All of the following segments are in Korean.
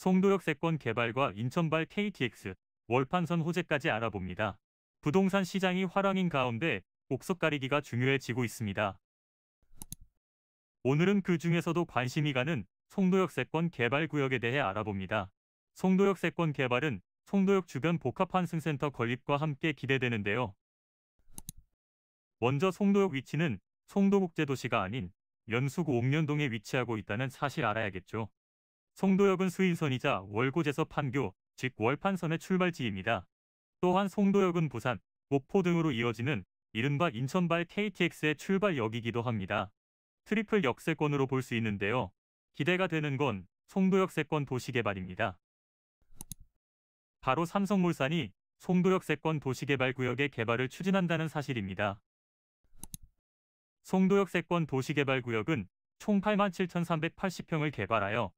송도역 세권 개발과 인천발 KTX, 월판선 호재까지 알아봅니다. 부동산 시장이 활황인 가운데 옥석 가리기가 중요해지고 있습니다. 오늘은 그 중에서도 관심이 가는 송도역 세권 개발 구역에 대해 알아봅니다. 송도역 세권 개발은 송도역 주변 복합환승센터 건립과 함께 기대되는데요. 먼저 송도역 위치는 송도국제도시가 아닌 연수구 옥년동에 위치하고 있다는 사실 알아야겠죠. 송도역은 수인선이자 월고제서 판교, 즉 월판선의 출발지입니다. 또한 송도역은 부산, 목포 등으로 이어지는 이른바 인천발 KTX의 출발역이기도 합니다. 트리플 역세권으로 볼 수 있는데요. 기대가 되는 건 송도역세권 도시개발입니다. 바로 삼성물산이 송도역세권 도시개발 구역의 개발을 추진한다는 사실입니다. 송도역세권 도시개발 구역은 총 87,380평을 개발하여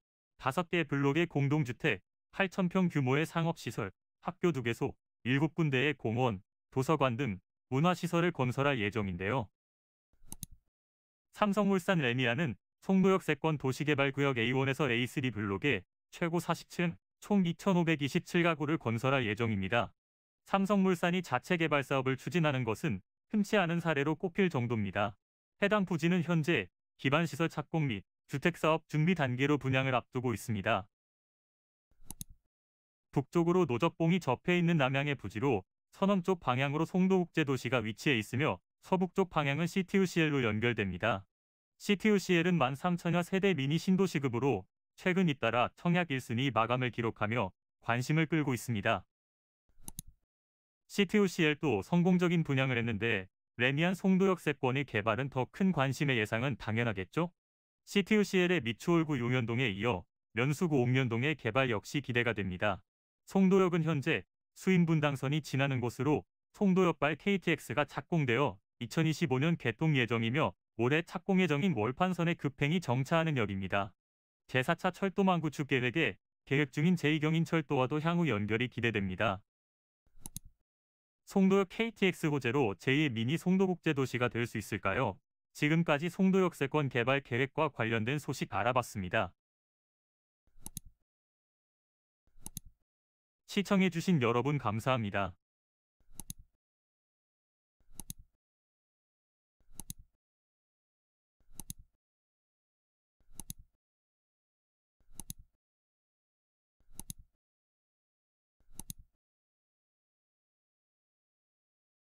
5개 블록의 공동주택, 8천평 규모의 상업시설, 학교 2개소, 7군데의 공원, 도서관 등 문화시설을 건설할 예정인데요. 삼성물산 레미안은 송도역 세권 도시개발구역 A1에서 A3 블록에 최고 40층 총 2,527가구를 건설할 예정입니다. 삼성물산이 자체 개발 사업을 추진하는 것은 흔치 않은 사례로 꼽힐 정도입니다. 해당 부지는 현재 기반시설 착공 및 주택사업 준비 단계로 분양을 앞두고 있습니다. 북쪽으로 노접봉이 접해 있는 남양의 부지로 서남 쪽 방향으로 송도국제 도시가 위치해 있으며 서북쪽 방향은 CTUCL로 연결됩니다. CTUCL은 13,000여 세대 미니 신도시급으로 최근 잇따라 청약 1순위 마감을 기록하며 관심을 끌고 있습니다. CTUCL도 성공적인 분양을 했는데 레미안 송도역 세권의 개발은 더 큰 관심의 예상은 당연하겠죠? CTUCL의 미추홀구 용현동에 이어 면수구 옥면동의 개발 역시 기대가 됩니다. 송도역은 현재 수인분당선이 지나는 곳으로 송도역발 KTX가 착공되어 2025년 개통 예정이며 올해 착공 예정인 월판선의 급행이 정차하는 역입니다. 제4차 철도망 구축 계획에 계획 중인 제2경인 철도와도 향후 연결이 기대됩니다. 송도역 KTX 호재로 제2의 미니 송도국제도시가 될 수 있을까요? 지금까지 송도 역세권 개발 계획과 관련된 소식 알아봤습니다. 시청해주신 여러분 감사합니다.